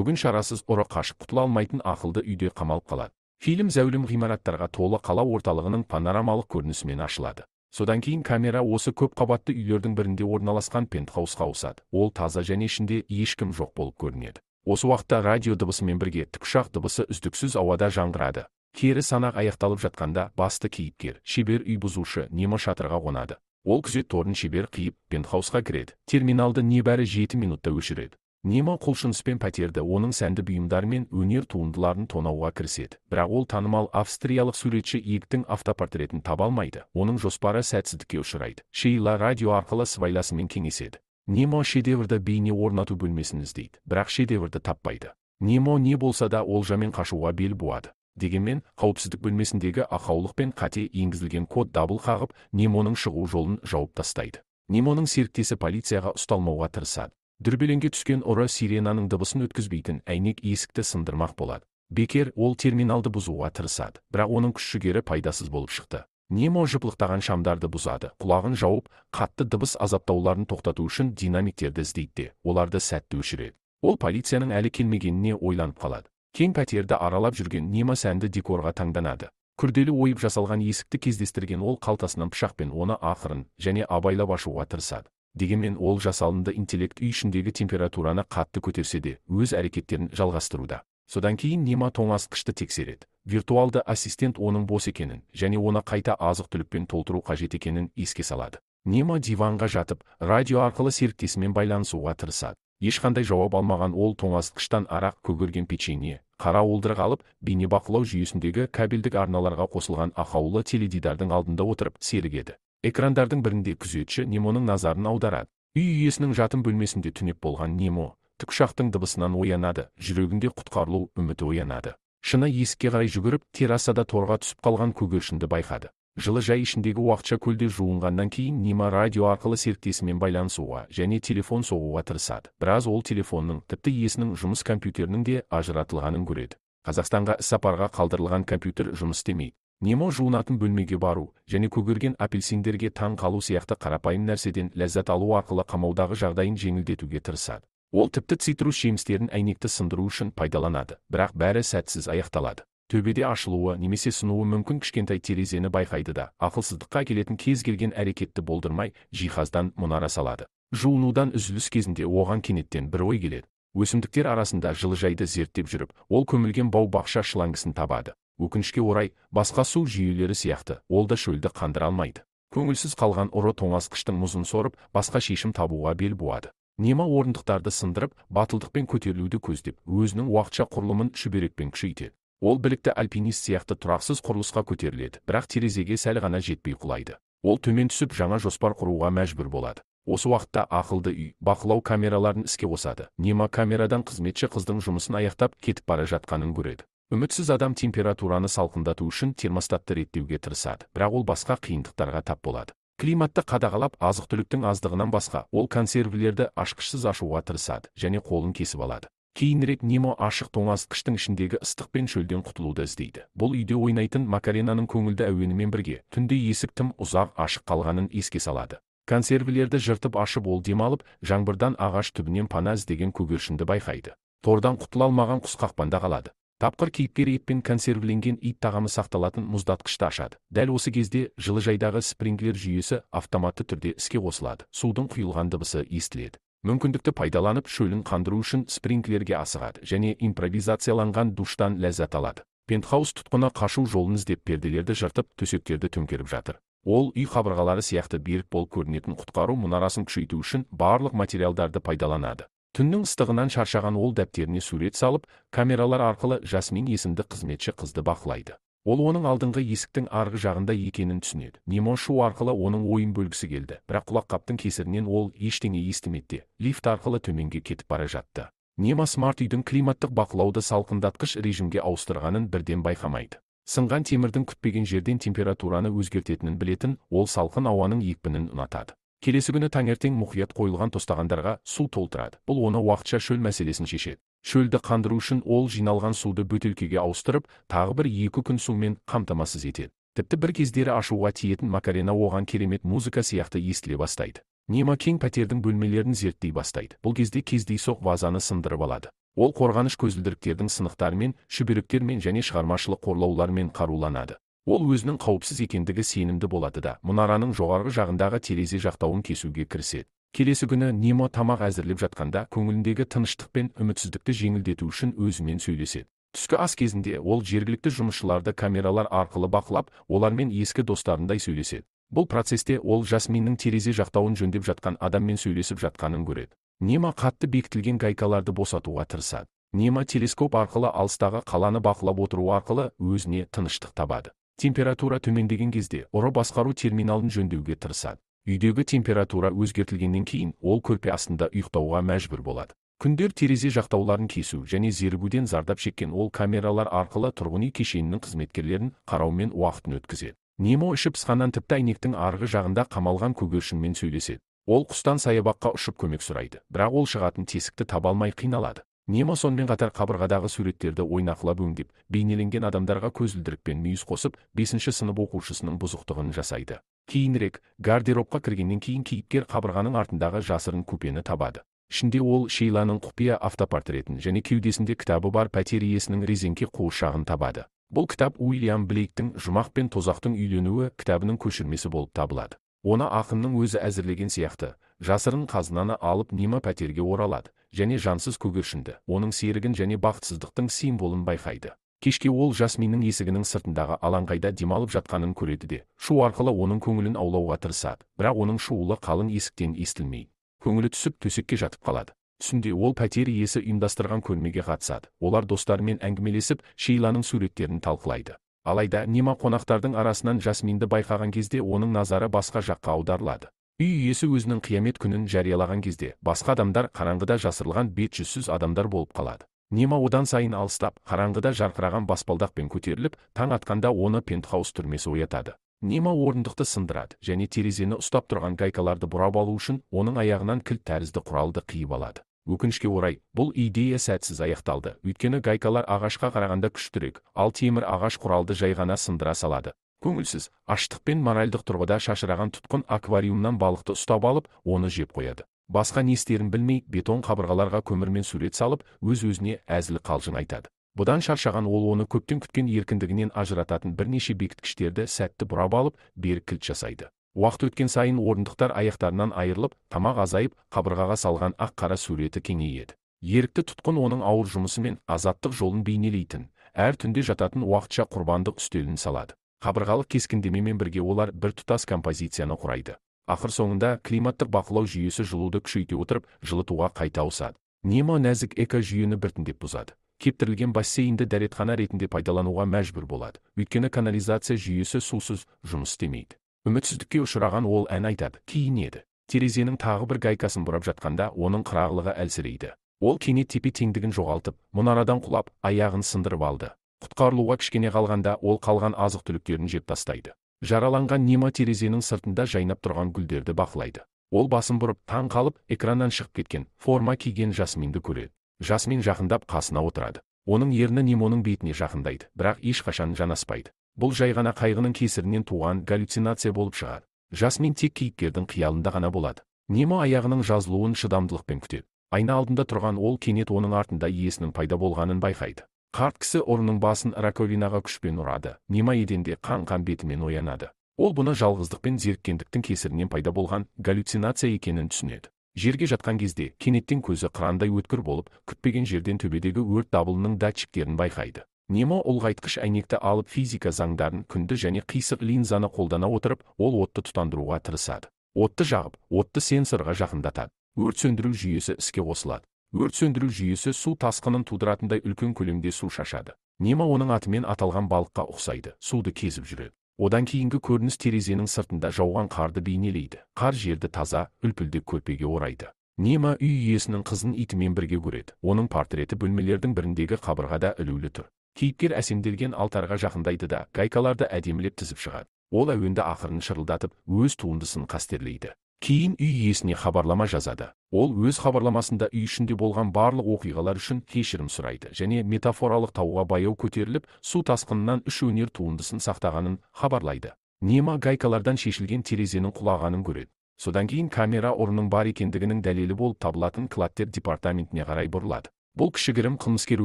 бүгін шарасыз ұры қашып құтыла алмайтын ақылды үйде қамалып қалады фильм зәулім ғимараттарға толы қала орталығының панорамалық көрінісімен ашылады содан кейін камера осы көп қабатты үйлердің бірінде орналасқан пентхаусқа ауысады ол таза және ішінде ешкім жоқ болып көрінеді осы уақытта радио дыбысымен бірге тікұшақ дыбысы үздіксіз ауада жаңғырады кері санақ аяқталып жатқанда басты кейіпкер шебер үй бұзушы немо шатырға қонады ол күзет торын шебер қиып пентхаусқа кіреді терминалды небәрі жеті минутта өшіреді немо құлшыныспен пәтерді оның сәнді бұйымдары мен өнер туындыларын тонауға кіріседі бірақ ол танымал австриялық суретші иктің автопортретін таба алмайды оның жоспары сәтсіздікке ұшырайды шейла радио арқылы сыбайласымен кеңеседі немо шедеврді бейне орнату бөлмесін іздейді бірақ шедеврді таппайды немо не болса да олжамен қашуға бел буады дегенмен қауіпсіздік бөлмесіндегі ақаулық пен қате енгізілген код дабыл қағып немоның шығу жолын жауып тастайды немоның серіктесі полицияға ұсталмауға тырысады дүрбелеңге түскен ұры сиренаның дыбысын өткізбейтін әйнек есікті сындырмақ болады бекер ол терминалды бұзуға тырысады бірақ оның күш жігері пайдасыз болып шықты немо жыпылықтаған шамдарды бұзады құлағын жауып қатты дыбыс азаптауларын тоқтату үшін динамиктерді іздейді де оларды сәтті өшіреді ол полицияның әлі келмегеніне ойланып қалады кең пәтерді аралап жүрген немо сәнді декорға таңданады күрделі ойып жасалған есікті кездестірген ол қалтасынан пышақпен оны ақырын және абайлап ашуға тырысады дегенмен ол жасалынды интеллект үй ішіндегі температураны қатты көтерсе де өз әрекеттерін жалғастыруда содан кейін нема тоңазытқышты тексереді виртуалды ассистент оның бос екенін және оны қайта азық түлікпен толтыру қажет екенін еске салады нема диванға жатып радио арқылы серіктесімен байланысуға тырысады ешқандай жауап алмаған ол тоңазытқыштан арақ көгерген печенье қара уылдырық алып бейнебақылау жүйесіндегі кабельдік арналарға қосылған ақаулы теледидардың алдында отырып серігеді экрандардың бірінде күзетші немоның назарын аударады үй иесінің жатын бөлмесінде түнеп болған немо тікұшақтың дыбысынан оянады жүрегінде құтқарылу үміті оянады шына есікке қарай жүгіріп террасада торға түсіп қалған көгершінді байқады жылыжай ішіндегі уақытша көлде жуынғаннан кейін нима радио арқылы серіктесімен байланысуға және телефон соғуға тырысады біраз ол телефонның тіпті иесінің жұмыс компьютерінің де ажыратылғанын көреді қазақстанға іссапарға қалдырылған компьютер жұмыс істемейді Немо жуынатын бөлмеге бару және көгерген апельсиндерге таң қалу сияқты қарапайым нәрседен ләззат алу арқылы қамаудағы жағдайын жеңілдетуге тырысады ол тіпті цитрус жемістерін әйнекті сындыру үшін пайдаланады бірақ бәрі сәтсіз аяқталады төбеде ашылуы немесе сынуы мүмкін кішкентай терезені байқайды да ақылсыздыққа келетін кез келген әрекетті болдырмай жиһаздан мұнара салады жуынудан үзіліс кезінде оған кенеттен бір ой келеді өсімдіктер арасында жылыжайды зерттеп жүріп ол көмілген бау бақша шлангісін табады өкінішке орай басқа су жүйелері сияқты ол да шөлді қандыра алмайды көңілсіз қалған ұры тоңазытқыштың мұзын сорып басқа шешім табуға бел буады нема орындықтарды сындырып батылдықпен көтерілуді көздеп өзінің уақытша құрылымын шүберекпен күшейтеді ол білікті альпинист сияқты тұрақсыз құрылысқа көтеріледі бірақ терезеге сәл ғана жетпей құлайды ол төмен түсіп жаңа жоспар құруға мәжбүр болады осы уақытта ақылды үй бақылау камераларын іске қосады нема камерадан қызметші қыздың жұмысын аяқтап кетіп бара жатқанын көреді үмітсіз адам температураны салқындату үшін термостатты реттеуге тырысады бірақ ол басқа қиындықтарға тап болады климатты қадағалап азық түліктің аздығынан басқа ол консервілерді ашқышсыз ашуға тырысады және қолын кесіп алады кейінірек немо ашық тоңазытқыштың ішіндегі ыстық пен шөлден құтылуды іздейді бұл үйде ойнайтын макаренаның көңілді әуенімен бірге түнде есік тым ұзақ ашық қалғанын еске салады консервілерді жыртып ашып ол демалып жаңбырдан ағаш түбінен пана іздеген көгершінді байқайды тордан құтыла алмаған құс қақпанда қалады тапқыр кейіпкер пен консервіленген ит тағамы сақталатын мұздатқышты ашады дәл осы кезде жылыжайдағы спринглер жүйесі автоматты түрде іске қосылады судың құйылған дыбысы естіледі мүмкіндікті пайдаланып шөлін қандыру үшін спринглерге асығады және импровизацияланған душтан ләззат алады пентхаус тұтқыны қашу жолын іздеп перделерді жыртып төсектерді төңкеріп жатыр ол үй қабырғалары сияқты берік болып көрінетін құтқару мұнарасын күшейту үшін барлық материалдарды пайдаланады түннің ыстығынан шаршаған ол дәптеріне сурет салып камералар арқылы жасмин есімді қызметші қызды бақылайды ол оның алдыңғы есіктің арғы жағында екенін түсінеді немон шу арқылы оның ойын бөлгісі келді бірақ құлаққаптың кесірінен ол ештеңе естімеді лифт арқылы төменге кетіп бара жатты нема смарт үйдің климаттық бақылауды салқындатқыш режимге ауыстырғанын бірден байқамайды сынған темірдің күтпеген жерден температураны өзгертетінін білетін ол салқын ауаның екпінін ұнатады келесі күні таңертең мұқият қойылған тостағандарға су толтырады бұл оны уақытша шөл мәселесін шешеді шөлді қандыру үшін ол жиналған суды бөтелкеге ауыстырып тағы бір екі күн сумен қамтамасыз етеді тіпті бір кездері ашуға тиетін макарена оған керемет музыка сияқты естіле бастайды нема кең пәтердің бөлмелерін зерттей бастайды бұл кезде кездейсоқ вазаны сындырып алады ол қорғаныш көзілдіріктердің сынықтарымен шүберектермен және шығармашылық қорлаулармен қаруланады ол өзінің қауіпсіз екендігі сенімді болады да мұнараның жоғарғы жағындағы терезе жақтауын кесуге кіріседі келесі күні немо тамақ әзірлеп жатқанда көңіліндегі тыныштық пен үмітсіздікті жеңілдету үшін өзімен сөйлеседі түскі ас кезінде ол жергілікті жұмысшыларды камералар арқылы бақылап олармен ескі достарындай сөйлеседі бұл процесте ол жасминнің терезе жақтауын жөндеп жатқан адаммен сөйлесіп жатқанын көреді нема қатты бекітілген гайкаларды босатуға тырысады нема телескоп арқылы алыстағы қаланы бақылап отыру арқылы өзіне тыныштық табады температура төмендеген кезде ұры басқару терминалын жөндеуге тырысады үйдегі температура өзгертілгеннен кейін ол көрпе астында ұйықтауға мәжбүр болады күндер терезе жақтауларын кесу және зерігуден зардап шеккен ол камералар арқылы тұрғын үй кешенінің қызметкерлерін қараумен уақытын өткізеді немо іші пысқаннан тіпті әйнектің арғы жағында қамалған көгершінмен сөйлеседі ол құстан саябаққа ұшып көмек сұрайды бірақ ол шығатын тесікті таба алмай қиналады немо сонымен қатар қабырғадағы суреттерді ойнақылап өңдеп бейнеленген адамдарға көзілдірікпен мүйіз қосып бесінші сынып оқушысының бұзықтығын жасайды кейінірек гардеробқа кіргеннен кейін кейіпкер қабырғаның артындағы жасырын купені табады ішінде ол шейланың құпия автопортретін және кеудесінде кітабы бар пәтер иесінің резеңке қуыршағын табады бұл кітап уильям блейктің жұмақ пен тозақтың үйленуі кітабының көшірмесі болып табылады оны ақынның өзі әзірлеген сияқты жасырын қазынаны алып нема пәтерге оралады және жансыз көгершінді оның серігін және бақытсыздықтың символын байқайды кешке ол жасминнің есігінің сыртындағы алаңқайда демалып жатқанын көреді де шу арқылы оның көңілін аулауға тырысады бірақ оның шуылы қалың есіктен естілмей көңілі түсіп төсекке жатып қалады түсінде ол пәтер иесі ұйымдастырған көрмеге қатысады олар достарымен әңгімелесіп шейланың суреттерін талқылайды алайда нема қонақтардың арасынан жасминді байқаған кезде оның назары басқа жаққа аударылады үй иесі өзінің қиямет күнін жариялаған кезде басқа адамдар қараңғыда жасырылған бет жүзсіз адамдар болып қалады нема одан сайын алыстап қараңғыда жарқыраған баспалдақпен көтеріліп таң атқанда оны пентхаус түрмесі оятады нема орындықты сындырады және терезені ұстап тұрған гайкаларды бұрап алу үшін оның аяғынан кілт тәрізді құралды қиып алады өкінішке орай бұл идея сәтсіз аяқталды өйткені гайкалар ағашқа қарағанда күштірек ал темір ағаш құралды жай ғана сындыра салады көңілсіз аштық пен моральдық тұрғыда шашыраған тұтқын аквариумнан балықты ұстап алып оны жеп қояды басқа не істерін білмей бетон қабырғаларға көмірмен сурет салып өз өзіне әзіл қалжың айтады бұдан шаршаған ол оны көптен күткен еркіндігінен ажырататын бірнеше бекіткіштерді сәтті бұрап алып берік кілт жасайды уақыт өткен сайын орындықтар аяқтарынан айырылып тамақ азайып қабырғаға салған ақ қара суреті кеңейеді ерікті тұтқын оның ауыр жұмысы мен азаттық жолын бейнелейтін әр түнде жататын уақытша құрбандық үстелін салады қабырғалық кескіндемемен бірге олар бір тұтас композицияны құрайды ақыр соңында климаттық бақылау жүйесі жылуды күшейте отырып жылытуға қайта ауысады немо нәзік экожүйені біртіндеп бұзады кептірілген бассейнді дәретхана ретінде пайдалануға мәжбүр болады өйткені канализация жүйесі сусыз жұмыс істемейді үмітсіздікке ұшыраған ол ән айтады киінеді терезенің тағы бір гайкасын бұрап жатқанда оның қырағылығы әлсірейді ол кенет тепе теңдігін жоғалтып мұнарадан құлап аяғын сындырып алды құтқарылуға кішкене қалғанда ол қалған азық түліктерін жеп тастайды жараланған нима терезенің сыртында жайнап тұрған гүлдерді бақылайды ол басын бұрып таң қалып экраннан шығып кеткен форма киген жасминді көреді жасмин жақындап қасына отырады оның ерні немоның бетіне жақындайды бірақ ешқашан жанаспайды бұл жай ғана қайғының кесірінен туған галлюцинация болып шығар жасмин тек кейіпкердің қиялында ғана болады немо аяғының жазылуын шыдамдылықпен күтеді айна алдында тұрған ол кенет оның артында иесінің пайда болғанын байқайды қарт кісі орнының басын раковинаға күшпен ұрады нема еденде қан қан бетімен оянады ол бұны жалғыздық пен зеріккендіктің кесірінен пайда болған галлюцинация екенін түсінеді жерге жатқан кезде кенеттен көзі қырандай өткір болып күтпеген жерден төбедегі өрт дабылының датчиктерін байқайды немо ұлғайтқыш әйнекті алып физика заңдарын күнді және қисық линзаны қолдана отырып ол отты тұтандыруға тырысады отты жағып отты сенсорға жақындатады өрт сөндіру жүйесі іске қосылады өрт сөндіру жүйесі су тасқынын тудыратындай үлкен көлемде су шашады нема оның атымен аталған балыққа ұқсайды суды кезіп жүреді одан кейінгі көрініс терезенің сыртында жауған қарды бейнелейді қар жерді таза үлпілдек көрпеге орайды нема үй иесінің қызын итімен бірге көреді оның портреті бөлмелердің біріндегі қабырғада ілулі тұр кейіпкер әсемделген алтарға жақындайды да гайкаларды әдемілеп тізіп шығады ол әуенді ақырын шырылдатып өз туындысын қастерлейді кейін үй иесіне хабарлама жазады ол өз хабарламасында үй ішінде болған барлық оқиғалар үшін кешірім сұрайды және метафоралық тауға баяу көтеріліп су тасқынынан үш өнер туындысын сақтағанын хабарлайды нема гайкалардан шешілген терезенің құлағанын көреді содан кейін камера орнының бар екендігінің дәлелі болып табылатын клаттер департаментіне қарай бұрылады бұл кішігірім қылмыскер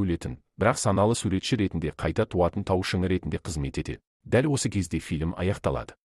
өлетін бірақ саналы суретші ретінде қайта туатын тау ретінде қызмет етеді дәл осы кезде фильм аяқталады